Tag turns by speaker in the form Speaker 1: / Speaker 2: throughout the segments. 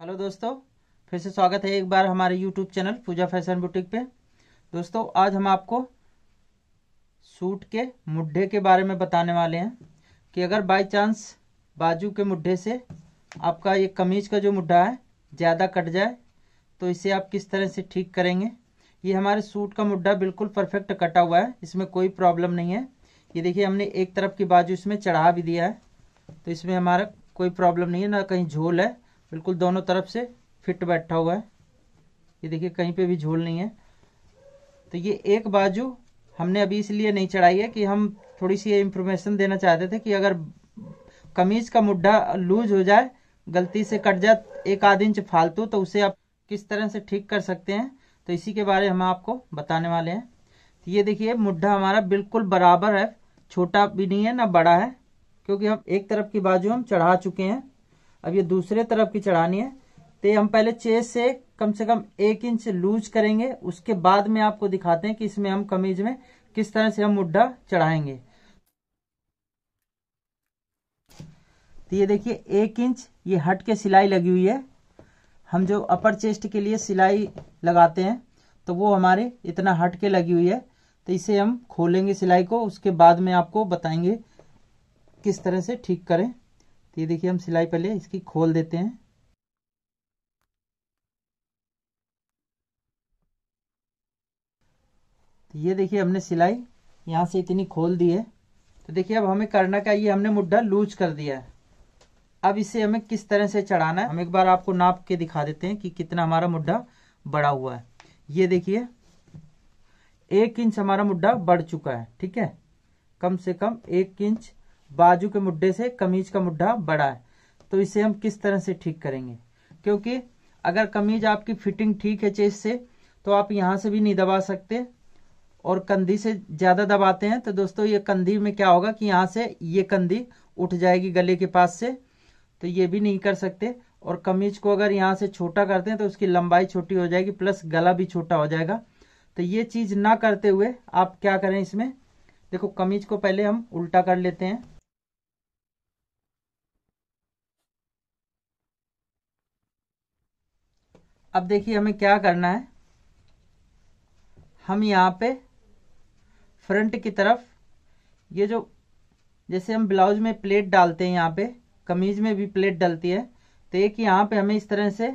Speaker 1: hello दोस्तों फिर से स्वागत है एक बार हमारे YouTube channel Pooja fashion boutique पे दोस्तों आज हम आपको सूट के मुड्ढे के बारे में बताने वाले हैं कि अगर बाय चांस बाजू के मुड्ढे से आपका ये कमीज का जो मुड्ढा है ज़्यादा कट जाए तो इसे आप किस तरह से ठीक करेंगे ये हमारे सूट का मुड्ढा बिल्कुल परफेक्ट कटा हुआ है इसमें कोई प्रॉब्लम नहीं है ये देखिए हमने एक तरफ की बाजू इसमें चढ़ा भी दिया है तो इसमें हमारा कोई प्रॉब्लम नहीं है ना कहीं झोल है बिल्कुल दोनों तरफ से फिट बैठा हुआ है ये देखिए कहीं पे भी झोल नहीं है तो ये एक बाजू हमने अभी इसलिए नहीं चढ़ाई है कि हम थोड़ी सी इंफॉर्मेशन देना चाहते थे कि अगर कमीज का मुड्ढा लूज हो जाए गलती से कट जाए एक आध इंच फालतू तो उसे आप किस तरह से ठीक कर सकते हैं तो इसी के बारे हम आपको बताने वाले हैं तो ये देखिए मुड्ढा हमारा बिल्कुल बराबर है छोटा भी नहीं है ना बड़ा है क्योंकि हम एक तरफ की बाजू हम चढ़ा चुके हैं अब ये दूसरे तरफ की चढ़ानी है तो हम पहले चेस्ट से कम से कम एक इंच लूज करेंगे उसके बाद में आपको दिखाते हैं कि इसमें हम कमीज में किस तरह से हम मुड्ढा चढ़ाएंगे तो ये देखिए एक इंच ये हट के सिलाई लगी हुई है हम जो अपर चेस्ट के लिए सिलाई लगाते हैं तो वो हमारे इतना हट के लगी हुई है तो इसे हम खोलेंगे सिलाई को उसके बाद में आपको बताएंगे किस तरह से ठीक करें तो ये देखिए हम सिलाई पहले इसकी खोल देते हैं तो ये देखिए हमने सिलाई यहाँ से इतनी खोल दी है तो देखिए अब हमें करना क्या ये हमने मुड्ढा लूज कर दिया है अब इसे हमें किस तरह से चढ़ाना है हम एक बार आपको नाप के दिखा देते हैं कि कितना हमारा मुड्ढा बड़ा हुआ है ये देखिए एक इंच हमारा मुड्ढा बढ़ चुका है ठीक है कम से कम एक इंच बाजू के मुड्ढे से कमीज का मुड्ढा बड़ा है तो इसे हम किस तरह से ठीक करेंगे क्योंकि अगर कमीज आपकी फिटिंग ठीक है चेस्ट से तो आप यहाँ से भी नहीं दबा सकते और कंधी से ज़्यादा दबाते हैं तो दोस्तों ये कंधी में क्या होगा कि यहाँ से ये कंधी उठ जाएगी गले के पास से तो ये भी नहीं कर सकते और कमीज को अगर यहाँ से छोटा करते हैं तो उसकी लंबाई छोटी हो जाएगी प्लस गला भी छोटा हो जाएगा तो ये चीज़ ना करते हुए आप क्या करें इसमें देखो कमीज को पहले हम उल्टा कर लेते हैं अब देखिए हमें क्या करना है हम यहाँ पे फ्रंट की तरफ ये जो जैसे हम ब्लाउज में प्लेट डालते हैं यहाँ पे कमीज में भी प्लेट डलती है तो एक यहाँ पे हमें इस तरह से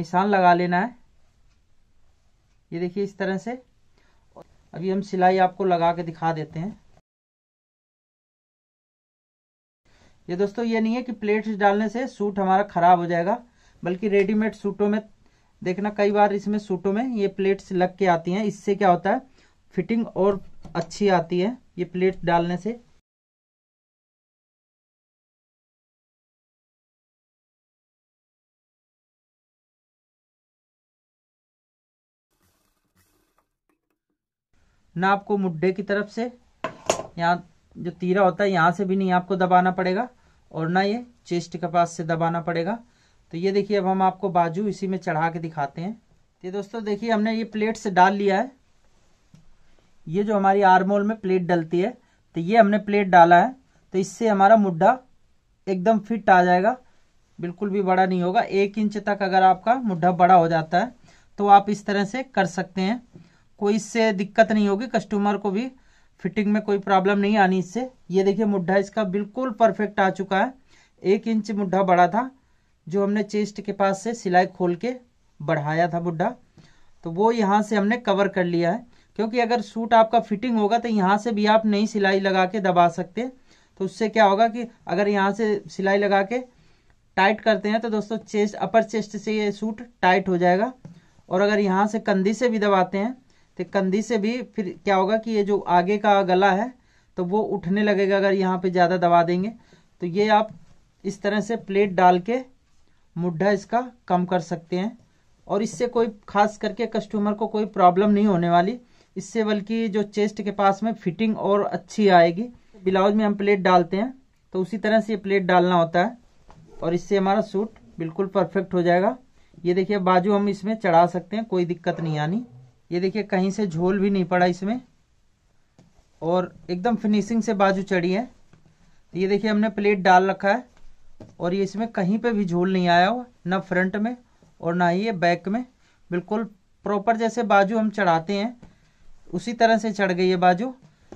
Speaker 1: निशान लगा लेना है ये देखिए इस तरह से अभी हम सिलाई आपको लगा के दिखा देते हैं ये दोस्तों ये नहीं है कि प्लेट्स डालने से सूट हमारा खराब हो जाएगा बल्कि रेडीमेड सूटों में देखना कई बार इसमें सूटों में ये प्लेट्स लग के आती हैं इससे क्या होता है फिटिंग और अच्छी आती है ये प्लेट डालने से ना आपको मुड्ढे की तरफ से यहाँ जो तीरा होता है यहाँ से भी नहीं आपको दबाना पड़ेगा और ना ये चेस्ट के पास से दबाना पड़ेगा तो ये देखिए अब हम आपको बाजू इसी में चढ़ा के दिखाते हैं तो दोस्तों देखिए हमने ये प्लेट से डाल लिया है ये जो हमारी आरमोल में प्लेट डलती है तो ये हमने प्लेट डाला है तो इससे हमारा मुड्ढा एकदम फिट आ जाएगा बिल्कुल भी बड़ा नहीं होगा एक इंच तक अगर आपका मुड्ढा बड़ा हो जाता है तो आप इस तरह से कर सकते हैं कोई इससे दिक्कत नहीं होगी कस्टमर को भी फिटिंग में कोई प्रॉब्लम नहीं आनी इससे ये देखिए मुड्ढा इसका बिल्कुल परफेक्ट आ चुका है एक इंच मुड्ढा बड़ा था जो हमने चेस्ट के पास से सिलाई खोल के बढ़ाया था बुढ़ा तो वो यहाँ से हमने कवर कर लिया है क्योंकि अगर सूट आपका फिटिंग होगा तो यहाँ से भी आप नई सिलाई लगा के दबा सकते तो उससे क्या होगा कि अगर यहाँ से सिलाई लगा के टाइट करते हैं तो दोस्तों चेस्ट अपर चेस्ट से ये सूट टाइट हो जाएगा और अगर यहाँ से कंधी से भी दबाते हैं तो कंधी से भी फिर क्या होगा कि ये जो आगे का गला है तो वो उठने लगेगा अगर यहाँ पे ज़्यादा दबा देंगे तो ये आप इस तरह से प्लेट डाल के मुड्ढा इसका कम कर सकते हैं और इससे कोई खास करके कस्टमर को कोई प्रॉब्लम नहीं होने वाली इससे बल्कि जो चेस्ट के पास में फिटिंग और अच्छी आएगी ब्लाउज में हम प्लेट डालते हैं तो उसी तरह से ये प्लेट डालना होता है और इससे हमारा सूट बिल्कुल परफेक्ट हो जाएगा ये देखिए बाजू हम इसमें चढ़ा सकते हैं कोई दिक्कत नहीं आनी ये देखिए कहीं से झोल भी नहीं पड़ा इसमें और एकदम फिनिशिंग से बाजू चढ़ी है ये देखिए हमने प्लेट डाल रखा है और ये इसमें कहीं पे भी झोल नहीं आया हुआ ना फ्रंट में और ना ही ये बैक में बिल्कुल प्रॉपर जैसे बाजू हम चढ़ाते हैं उसी तरह से चढ़ गई है बाजू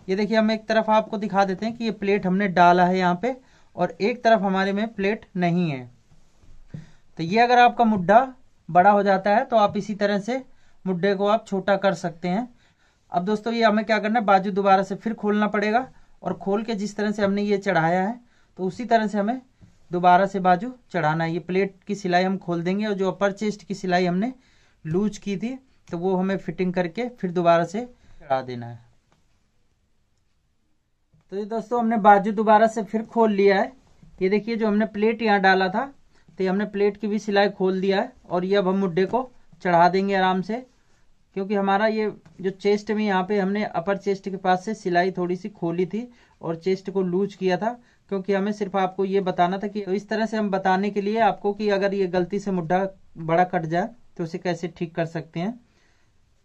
Speaker 1: ये देखिए हम एक तरफ आपको दिखा देते हैं कि ये प्लेट हमने डाला है यहाँ पे और एक तरफ हमारे में प्लेट नहीं है तो ये अगर आपका मुड्ढा बड़ा हो जाता है तो आप इसी तरह से मुड्ढे को आप छोटा कर सकते हैं अब दोस्तों ये हमें क्या करना है बाजू दोबारा से फिर खोलना पड़ेगा और खोल के जिस तरह से हमने ये चढ़ाया है तो उसी तरह से हमें दोबारा से बाजू चढ़ाना है ये प्लेट की सिलाई हम खोल देंगे और जो अपर चेस्ट की सिलाई हमने लूज की थी तो वो हमें फिटिंग करके फिर दोबारा से चढ़ा देना है तो ये दोस्तों हमने बाजू दोबारा से फिर खोल लिया है ये देखिए जो हमने प्लेट यहाँ डाला था तो ये हमने प्लेट की भी सिलाई खोल दिया है और ये अब हम मुड्डे को चढ़ा देंगे आराम से क्योंकि हमारा ये जो चेस्ट में यहाँ पे हमने अपर चेस्ट के पास से सिलाई थोड़ी सी खोली थी और चेस्ट को लूज किया था क्योंकि हमें सिर्फ आपको ये बताना था कि इस तरह से हम बताने के लिए आपको कि अगर ये गलती से मुड्ढा बड़ा कट जाए तो उसे कैसे ठीक कर सकते हैं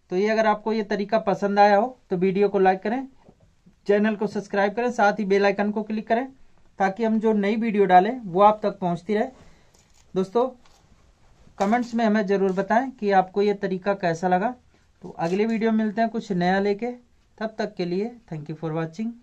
Speaker 1: तो ये अगर आपको ये तरीका पसंद आया हो तो वीडियो को लाइक करें चैनल को सब्सक्राइब करें साथ ही बेल आइकन को क्लिक करें ताकि हम जो नई वीडियो डालें वो आप तक पहुंचती रहे दोस्तों कमेंट्स में हमें ज़रूर बताएं कि आपको ये तरीका कैसा लगा तो अगले वीडियो मिलते हैं कुछ नया लेके तब तक के लिए थैंक यू फॉर वॉचिंग